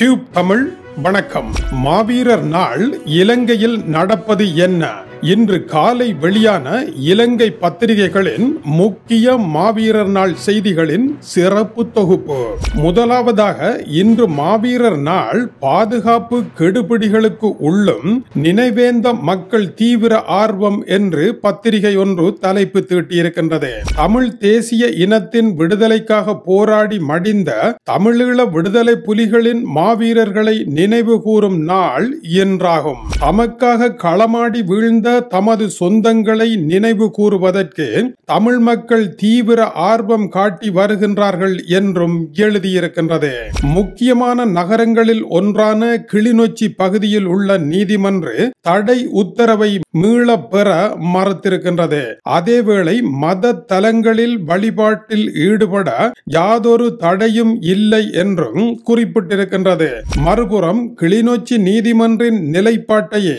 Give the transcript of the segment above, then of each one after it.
tube Tamil வணக்கம் மாவீரர் நாள் இலங்கையில் நடப்பது என்ன இன்று காலை வெளியான இலங்கை பத்திரிகைகளின் முக்கிய மாவீரர் நாள் செய்திகளின் சிறப்பு தொகுப்பு முதலாவதாக இன்று மாவீரர் நாள் பாதுகாப்பு கெடுபிடிகளுக்கு உள்ளும் நினைவேந்த மக்கள் தீவிர ஆர்வம் என்று பத்திரிகை ஒன்று தலைப்பு தீட்டியிருக்கின்றது தமிழ் தேசிய இனத்தின் விடுதலைக்காக போராடி மடிந்த தமிழீழ விடுதலை புலிகளின் மாவீரர்களை நினைவு கூறும் நாள் என்றாகும் தமக்காக களமாடி வீழ்ந்த கூட தமது சொந்தங்களை நினைவு கூறுவதற்கு தமிழ் மக்கள் தீவிர ஆர்வம் காட்டி வருகின்றார்கள் என்றும் எழுதியிருக்கின்றது முக்கியமான நகரங்களில் ஒன்றான கிளிநொச்சி பகுதியில் உள்ள நீதிமன்று தடை உத்தரவை மீள பெற மறுத்திருக்கின்றது அதேவேளை மத தலங்களில் வழிபாட்டில் ஈடுபட யாதொரு தடையும் இல்லை என்றும் குறிப்பிட்டிருக்கின்றது மறுபுறம் கிளிநொச்சி நீதிமன்றின் நிலைப்பாட்டையே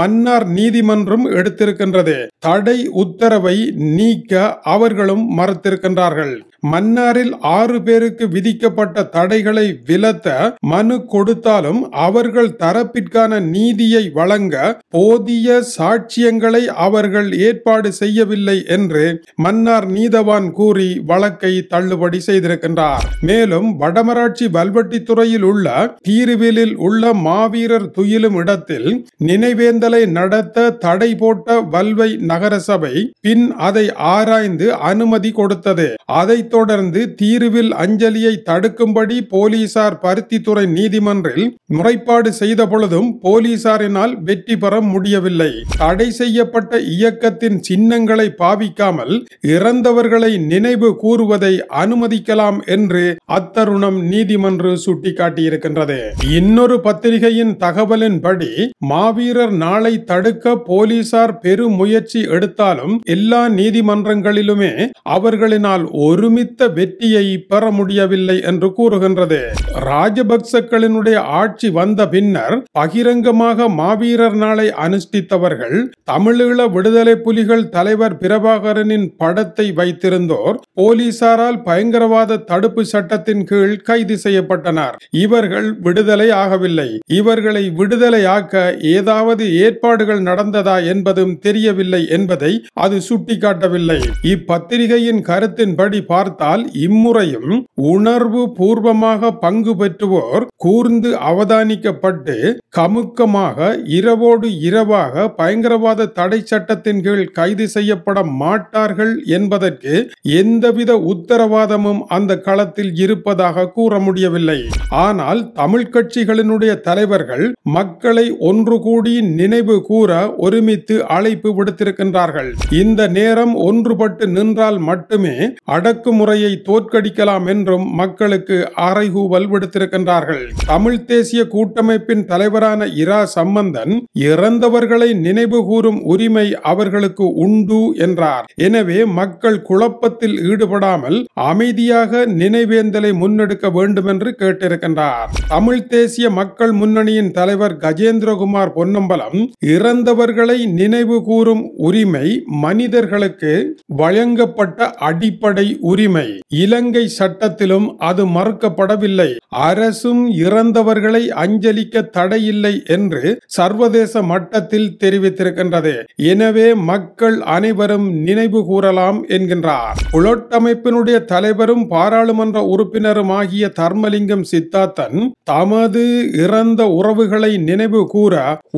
மன்னார் நீதிமன்றம் நீதிமன்றம் எடுத்திருக்கின்றது தடை உத்தரவை நீக்க அவர்களும் மறுத்திருக்கின்றார்கள் மன்னாரில் ஆறு பேருக்கு விதிக்கப்பட்ட தடைகளை விலத்த மனு கொடுத்தாலும் அவர்கள் தரப்பிற்கான நீதியை வழங்க போதிய சாட்சியங்களை அவர்கள் ஏற்பாடு செய்யவில்லை என்று மன்னார் நீதவான் கூறி வழக்கை தள்ளுபடி செய்திருக்கின்றார் மேலும் வடமராட்சி வல்வட்டித்துறையில் உள்ள தீருவிலில் உள்ள மாவீரர் துயிலும் இடத்தில் நினைவேந்தலை நடத்த தடை போட்ட வல்வை நகரசபை பின் அதை ஆராய்ந்து அனுமதி கொடுத்தது அதை தொடர்ந்து தீர்வில் அஞ்சலியை தடுக்கும்படி போலீசார் பருத்தித்துறை நீதிமன்றில் முறைப்பாடு செய்த பொழுதும் போலீசாரினால் வெற்றி பெற முடியவில்லை தடை செய்யப்பட்ட இயக்கத்தின் சின்னங்களை பாவிக்காமல் இறந்தவர்களை நினைவு கூறுவதை அனுமதிக்கலாம் என்று அத்தருணம் நீதிமன்றம் சுட்டிக்காட்டியிருக்கின்றது இன்னொரு பத்திரிகையின் தகவலின்படி மாவீரர் நாளை தடுக்க போலீசார் பெரும் முயற்சி எடுத்தாலும் எல்லா நீதிமன்றங்களிலுமே அவர்களினால் ஒரு ஒருமித்த வெற்றியை பெற முடியவில்லை என்று கூறுகின்றது ராஜபக்சக்களினுடைய ஆட்சி வந்த பின்னர் பகிரங்கமாக மாவீரர் நாளை அனுஷ்டித்தவர்கள் தமிழீழ விடுதலை புலிகள் தலைவர் பிரபாகரனின் படத்தை வைத்திருந்தோர் போலீசாரால் பயங்கரவாத தடுப்பு சட்டத்தின் கீழ் கைது செய்யப்பட்டனர் இவர்கள் விடுதலை ஆகவில்லை இவர்களை விடுதலையாக்க ஏதாவது ஏற்பாடுகள் நடந்ததா என்பதும் தெரியவில்லை என்பதை அது சுட்டிக்காட்டவில்லை இப்பத்திரிகையின் கருத்தின்படி பார்த்து பார்த்தால் இம்முறையும் உணர்வு பூர்வமாக பங்கு பெற்றுவோர் கூர்ந்து அவதானிக்கப்பட்டு கமுக்கமாக இரவோடு இரவாக பயங்கரவாத தடை சட்டத்தின் கீழ் கைது செய்யப்பட மாட்டார்கள் என்பதற்கு எந்தவித உத்தரவாதமும் அந்த களத்தில் இருப்பதாக கூற முடியவில்லை ஆனால் தமிழ் கட்சிகளினுடைய தலைவர்கள் மக்களை ஒன்று கூடி நினைவு கூற ஒருமித்து அழைப்பு விடுத்திருக்கின்றார்கள் இந்த நேரம் ஒன்றுபட்டு நின்றால் மட்டுமே அடக்கும் முறையை தோற்கடிக்கலாம் என்றும் மக்களுக்கு அறைகூவல் விடுத்திருக்கின்றார்கள் தமிழ் தேசிய கூட்டமைப்பின் தலைவரான இரா சம்பந்தன் இறந்தவர்களை நினைவு கூறும் உரிமை அவர்களுக்கு உண்டு என்றார் எனவே மக்கள் குழப்பத்தில் ஈடுபடாமல் அமைதியாக நினைவேந்தலை முன்னெடுக்க வேண்டும் என்று கேட்டிருக்கின்றார் தமிழ் தேசிய மக்கள் முன்னணியின் தலைவர் கஜேந்திரகுமார் பொன்னம்பலம் இறந்தவர்களை நினைவு கூறும் உரிமை மனிதர்களுக்கு வழங்கப்பட்ட அடிப்படை உரிமை உரிமை இலங்கை சட்டத்திலும் அது மறுக்கப்படவில்லை அரசும் இறந்தவர்களை அஞ்சலிக்க தடையில்லை என்று சர்வதேச மட்டத்தில் தெரிவித்திருக்கின்றது எனவே மக்கள் அனைவரும் நினைவு கூறலாம் என்கின்றார் புலோட்டமைப்பினுடைய தலைவரும் பாராளுமன்ற உறுப்பினரும் ஆகிய தர்மலிங்கம் சித்தார்த்தன் தமது இறந்த உறவுகளை நினைவு கூற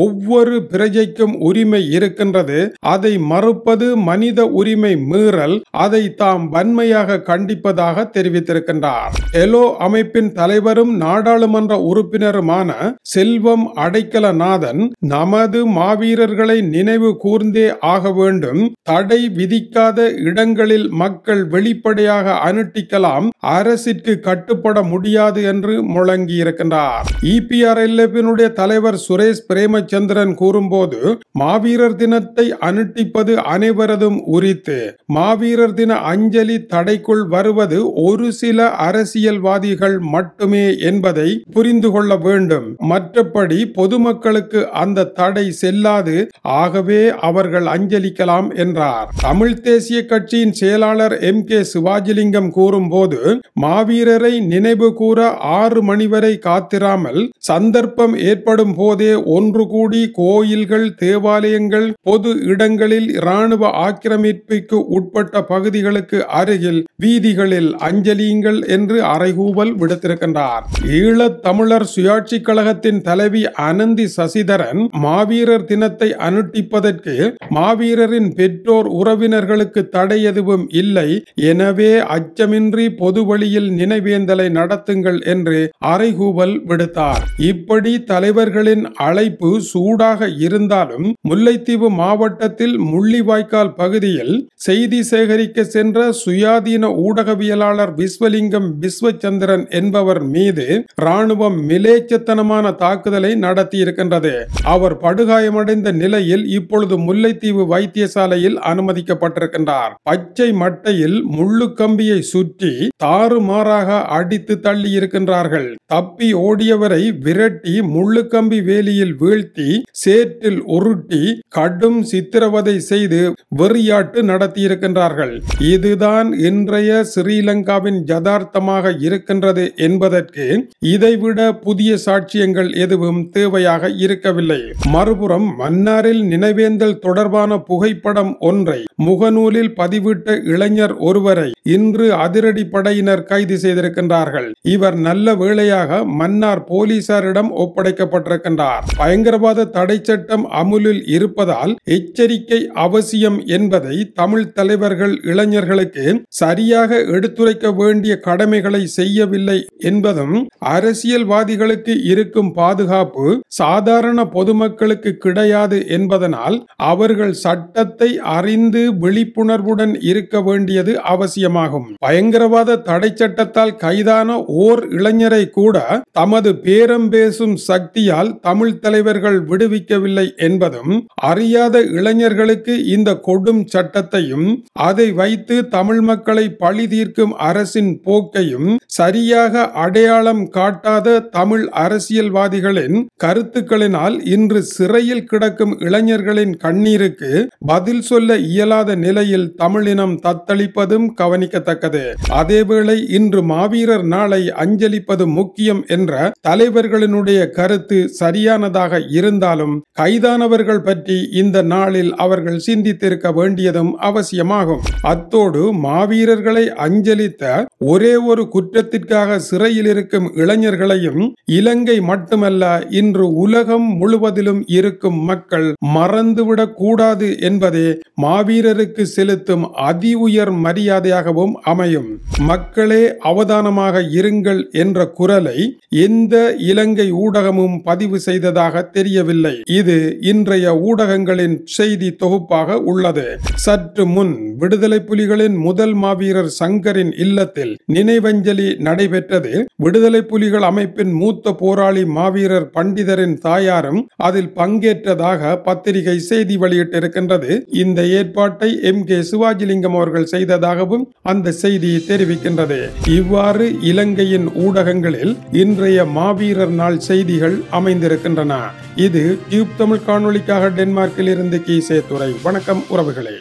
ஒவ்வொரு பிரஜைக்கும் உரிமை இருக்கின்றது அதை மறுப்பது மனித உரிமை மீறல் அதை தாம் வன்மையாக கண்டிப்பதாக தெரிவித்திருக்கின்றார் எலோ அமைப்பின் தலைவரும் நாடாளுமன்ற உறுப்பினருமான செல்வம் அடைக்கலநாதன் நமது மாவீரர்களை நினைவு கூர்ந்தே ஆக வேண்டும் தடை விதிக்காத இடங்களில் மக்கள் வெளிப்படையாக அனுட்டிக்கலாம் அரசிற்கு கட்டுப்பட முடியாது என்று முழங்கியிருக்கின்றார் இபிஆர் எல்எஃபினுடைய தலைவர் சுரேஷ் பிரேமச்சந்திரன் கூறும்போது மாவீரர் தினத்தை அனுட்டிப்பது அனைவரதும் உரித்து மாவீரர் தின அஞ்சலி தடை நிலைக்குள் வருவது ஒரு சில அரசியல்வாதிகள் மட்டுமே என்பதை புரிந்து கொள்ள வேண்டும் மற்றபடி பொதுமக்களுக்கு அந்த தடை செல்லாது ஆகவே அவர்கள் அஞ்சலிக்கலாம் என்றார் தமிழ் தேசிய கட்சியின் செயலாளர் எம் கே சிவாஜிலிங்கம் போது மாவீரரை நினைவு கூற ஆறு மணி வரை காத்திராமல் சந்தர்ப்பம் ஏற்படும் போதே ஒன்று கூடி கோயில்கள் தேவாலயங்கள் பொது இடங்களில் இராணுவ ஆக்கிரமிப்புக்கு உட்பட்ட பகுதிகளுக்கு அருகில் வீதிகளில் அஞ்சலியுங்கள் என்று அறைகூவல் விடுத்திருக்கின்றார் ஈழத் தமிழர் சுயாட்சி கழகத்தின் தலைவி அனந்தி சசிதரன் மாவீரர் தினத்தை அனுட்டிப்பதற்கு மாவீரரின் பெற்றோர் உறவினர்களுக்கு தடை எதுவும் இல்லை எனவே அச்சமின்றி பொது வழியில் நினைவேந்தலை நடத்துங்கள் என்று அறைகூவல் விடுத்தார் இப்படி தலைவர்களின் அழைப்பு சூடாக இருந்தாலும் முல்லைத்தீவு மாவட்டத்தில் முள்ளிவாய்க்கால் பகுதியில் செய்தி சேகரிக்க சென்ற சுயாதீன சீன ஊடகவியலாளர் விஸ்வலிங்கம் விஸ்வச்சந்திரன் என்பவர் மீது ராணுவம் மிலேச்சத்தனமான தாக்குதலை நடத்தியிருக்கின்றது அவர் படுகாயமடைந்த நிலையில் இப்பொழுது முல்லைத்தீவு வைத்தியசாலையில் அனுமதிக்கப்பட்டிருக்கின்றார் பச்சை மட்டையில் முள்ளு கம்பியை சுற்றி தாறுமாறாக அடித்து தள்ளி இருக்கின்றார்கள் தப்பி ஓடியவரை விரட்டி முள்ளு கம்பி வேலியில் வீழ்த்தி சேற்றில் உருட்டி கடும் சித்திரவதை செய்து வெறியாட்டு நடத்தியிருக்கின்றார்கள் இதுதான் இன்றைய இன்றைய ஸ்ரீலங்காவின் யதார்த்தமாக இருக்கின்றது என்பதற்கு இதைவிட புதிய சாட்சியங்கள் எதுவும் தேவையாக இருக்கவில்லை மறுபுறம் மன்னாரில் நினைவேந்தல் தொடர்பான புகைப்படம் ஒன்றை முகநூலில் பதிவிட்ட இளைஞர் ஒருவரை இன்று அதிரடி படையினர் கைது செய்திருக்கின்றார்கள் இவர் நல்ல வேளையாக மன்னார் போலீசாரிடம் ஒப்படைக்கப்பட்டிருக்கின்றார் பயங்கரவாத தடை சட்டம் அமுலில் இருப்பதால் எச்சரிக்கை அவசியம் என்பதை தமிழ் தலைவர்கள் இளைஞர்களுக்கு சரி சரியாக எடுத்துரைக்க வேண்டிய கடமைகளை செய்யவில்லை என்பதும் அரசியல்வாதிகளுக்கு இருக்கும் பாதுகாப்பு சாதாரண பொதுமக்களுக்கு கிடையாது என்பதனால் அவர்கள் சட்டத்தை அறிந்து விழிப்புணர்வுடன் இருக்க வேண்டியது அவசியமாகும் பயங்கரவாத தடை சட்டத்தால் கைதான ஓர் இளைஞரை கூட தமது பேரம் பேசும் சக்தியால் தமிழ் தலைவர்கள் விடுவிக்கவில்லை என்பதும் அறியாத இளைஞர்களுக்கு இந்த கொடும் சட்டத்தையும் அதை வைத்து தமிழ் மக்களை பழி தீர்க்கும் அரசின் போக்கையும் சரியாக அடையாளம் காட்டாத தமிழ் அரசியல்வாதிகளின் கருத்துக்களினால் இன்று சிறையில் கிடக்கும் இளைஞர்களின் கண்ணீருக்கு பதில் சொல்ல இயலாத நிலையில் தமிழினம் தத்தளிப்பதும் கவனிக்கத்தக்கது அதேவேளை இன்று மாவீரர் நாளை அஞ்சலிப்பது முக்கியம் என்ற தலைவர்களினுடைய கருத்து சரியானதாக இருந்தாலும் கைதானவர்கள் பற்றி இந்த நாளில் அவர்கள் சிந்தித்திருக்க வேண்டியதும் அவசியமாகும் அத்தோடு மாவீரர்கள் இளைஞர்களை அஞ்சலித்த ஒரே ஒரு குற்றத்திற்காக சிறையில் இருக்கும் இளைஞர்களையும் இலங்கை மட்டுமல்ல இன்று உலகம் முழுவதிலும் இருக்கும் மக்கள் மறந்துவிடக் கூடாது என்பதே மாவீரருக்கு செலுத்தும் அதி உயர் மரியாதையாகவும் அமையும் மக்களே அவதானமாக இருங்கள் என்ற குரலை எந்த இலங்கை ஊடகமும் பதிவு செய்ததாக தெரியவில்லை இது இன்றைய ஊடகங்களின் செய்தி தொகுப்பாக உள்ளது சற்று முன் விடுதலை புலிகளின் முதல் மாவீரர் வீரர் சங்கரின் இல்லத்தில் நினைவஞ்சலி நடைபெற்றது விடுதலை புலிகள் அமைப்பின் மூத்த போராளி மாவீரர் பண்டிதரின் தாயாரும் அதில் பங்கேற்றதாக பத்திரிகை செய்தி வெளியிட்டிருக்கின்றது இந்த ஏற்பாட்டை எம் கே சிவாஜிலிங்கம் அவர்கள் செய்ததாகவும் அந்த செய்தி தெரிவிக்கின்றது இவ்வாறு இலங்கையின் ஊடகங்களில் இன்றைய மாவீரர் நாள் செய்திகள் அமைந்திருக்கின்றன இது டியூப் தமிழ் காணொலிக்காக டென்மார்க்கில் இருந்து கீசே துறை வணக்கம் உறவுகளே